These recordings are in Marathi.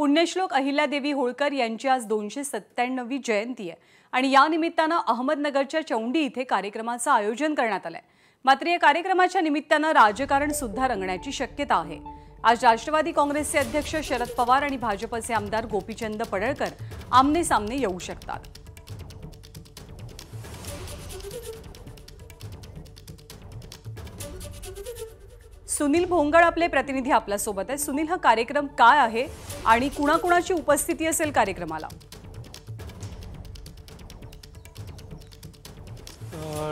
पुण्यश्लोक अहिल्यादेवी होळकर यांची आज दोनशे सत्त्याण्णवी जयंती आहे आणि या निमित्तानं अहमदनगरच्या चौंडी इथे कार्यक्रमाचं आयोजन करण्यात आलंय मात्र या कार्यक्रमाच्या निमित्तानं राजकारण सुद्धा रंगण्याची शक्यता आहे आज राष्ट्रवादी काँग्रेसचे अध्यक्ष शरद पवार आणि भाजपचे आमदार गोपीचंद पडळकर आमने सामने येऊ शकतात सुनील भोंगळ आपले प्रतिनिधी आपल्यासोबत आहे सुनील हा कार्यक्रम काय आहे आणि कुणाकुणाची उपस्थिती असेल कार्यक्रमाला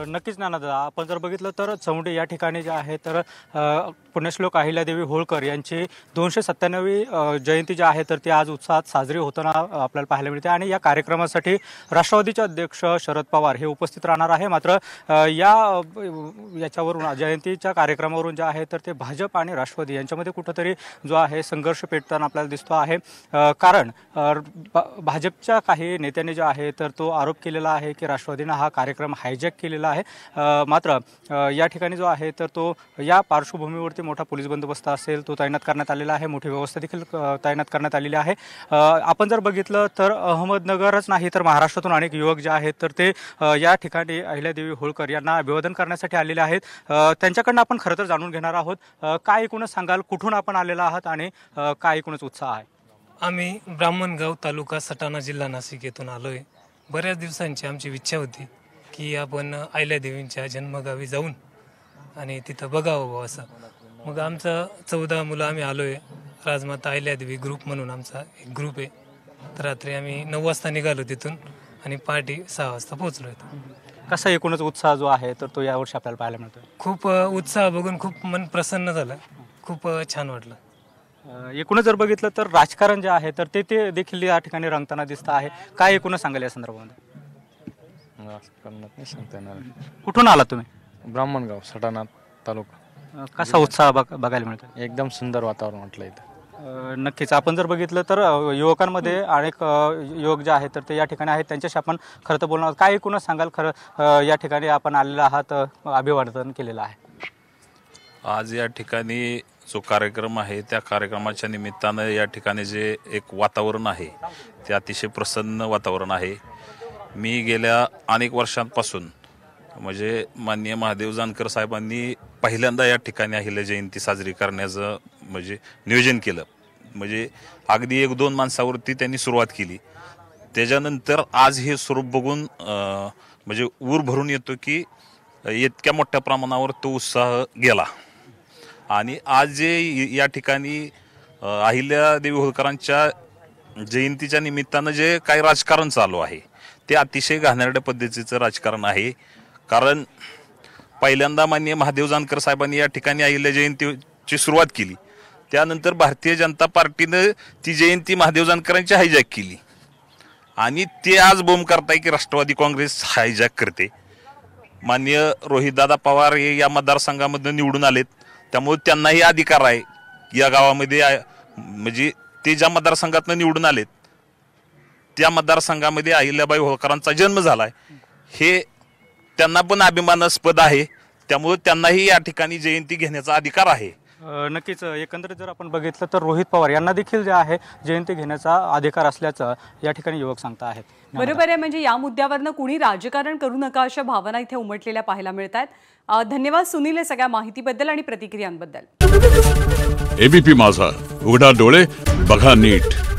नक्कीच नाना दादा आपण जर बघितलं तर चौंडे या ठिकाणी जे आहे तर पुण्यश्लोक अहिल्यादेवी होळकर यांची दोनशे सत्त्याण्णवी जयंती जी आहे तर ती आज उत्साहात साजरी होताना आपल्याला पाहायला मिळते आणि या कार्यक्रमासाठी राष्ट्रवादीचे अध्यक्ष शरद पवार हे उपस्थित राहणार आहे मात्र या याच्यावरून जयंतीच्या कार्यक्रमावरून जे आहे तर ते भाजप आणि राष्ट्रवादी यांच्यामध्ये कुठंतरी जो आहे संघर्ष पेटताना आपल्याला दिसतो आहे कारण भाजपच्या काही नेत्यांनी जे आहे तर तो आरोप केलेला आहे की राष्ट्रवादीनं हा कार्यक्रम हायजॅक केलेला आहे मात्र या ठिकाणी जो आहे तर तो या पार्श्वभूमीवरती मोठा पोलीस बंदोबस्त असेल तो तैनात करण्यात आलेला आहे मोठी व्यवस्था देखील तैनात करण्यात आलेली आहे आपण जर बघितलं तर अहमदनगरच नाही तर महाराष्ट्रातून अनेक युवक जे आहेत तर ते या ठिकाणी अहिल्यादेवी होळकर यांना अभिवादन करण्यासाठी आलेले आहेत त्यांच्याकडनं आपण खरं तर जाणून घेणार आहोत काय एकूणच सांगाल कुठून आपण आलेला आहात आणि काय एकूणच उत्साह आहे आम्ही ब्राह्मणगाव तालुका सटाणा जिल्हा नाशिक येथून आलोय बऱ्याच दिवसांची आमची इच्छा होती की आपण आयल्या देवींच्या जन्मगावी जाऊन आणि तिथं बघावं बाबा असं मग आमचं चौदा मुलं आम्ही आलो आहे राजमाता आयल्या देवी ग्रुप म्हणून आमचा एक ग्रुप आहे तर रात्री आम्ही नऊ वाजता निघालो तिथून आणि पहाटे सहा वाजता पोहोचलो आहे कसा एकूणच उत्साह जो आहे तर तो यावर्षी आपल्याला पाहायला मिळतो खूप उत्साह बघून खूप मन प्रसन्न झालं खूप छान वाटलं एकूणच जर बघितलं तर राजकारण जे आहे तर ते ते देखील या ठिकाणी रंगताना दिसतं आहे काय एकूणच सांगायला या संदर्भामध्ये नाही कुठून आला तुम्ही ब्राह्मणगाव सटाणा तालुका कसा उत्साह बघायला मिळतो एकदम सुंदर वातावरण म्हटलं इथं नक्कीच आपण जर बघितलं तर युवकांमध्ये अनेक युवक जे आहेत तर ते या ठिकाणी आहेत त्यांच्याशी आपण खरं तर बोलणार काय एकूणच सांगाल खरं या ठिकाणी आपण आलेला आहात अभिवादन केलेलं आहे आज या ठिकाणी जो कार्यक्रम आहे त्या कार्यक्रमाच्या निमित्तानं या ठिकाणी जे एक वातावरण आहे ते अतिशय प्रसन्न वातावरण आहे मी गेल्या अनेक वर्षांपासून म्हणजे माननीय महादेव जानकर साहेबांनी पहिल्यांदा या ठिकाणी अहिल्या जयंती साजरी करण्याचं म्हणजे नियोजन केलं म्हणजे अगदी एक दोन माणसावरती त्यांनी सुरुवात केली त्याच्यानंतर आज हे स्वरूप बघून म्हणजे ऊर भरून येतो की इतक्या मोठ्या प्रमाणावर तो उत्साह गेला आणि आज जे या ठिकाणी अहिल्या देवी होळकरांच्या जयंतीच्या निमित्तानं जे काही राजकारण चालू आहे ते अतिशय घाणेरड्या पद्धतीचं राजकारण आहे कारण पहिल्यांदा मान्य महादेव जानकर साहेबांनी या ठिकाणी अहिल्या जयंतीची सुरुवात केली त्यानंतर भारतीय जनता पार्टीनं ती जयंती महादेव जानकरांची हायजॅक केली आणि ते आज बोम करताय की राष्ट्रवादी काँग्रेस हायजॅक करते मान्य रोहितदादा पवार हे या मतदारसंघामधून निवडून आलेत त्यामुळे त्यांनाही अधिकार आहे या गावामध्ये म्हणजे ते ज्या मतदारसंघातनं निवडून आलेत त्या मतदारसंघामध्ये अहिल्याबाई होळकरांचा जन्म झाला हे त्यांना पण अभिमानास्पद आहे त्यामुळे त्यांनाही या ठिकाणी जयंती घेण्याचा अधिकार आहे नक्कीच एकंदरीत जर आपण बघितलं तर रोहित पवार यांना देखील जे आहे जयंती घेण्याचा अधिकार असल्याचं या ठिकाणी युवक सांगता आहेत बरोबर आहे म्हणजे या मुद्द्यावरनं कुणी राजकारण करू नका अशा भावना इथे उमटलेल्या पाहायला मिळत आहेत धन्यवाद सुनील सगळ्या माहितीबद्दल आणि प्रतिक्रियांबद्दल एबीपी माझा उघडा डोळे बघा नीट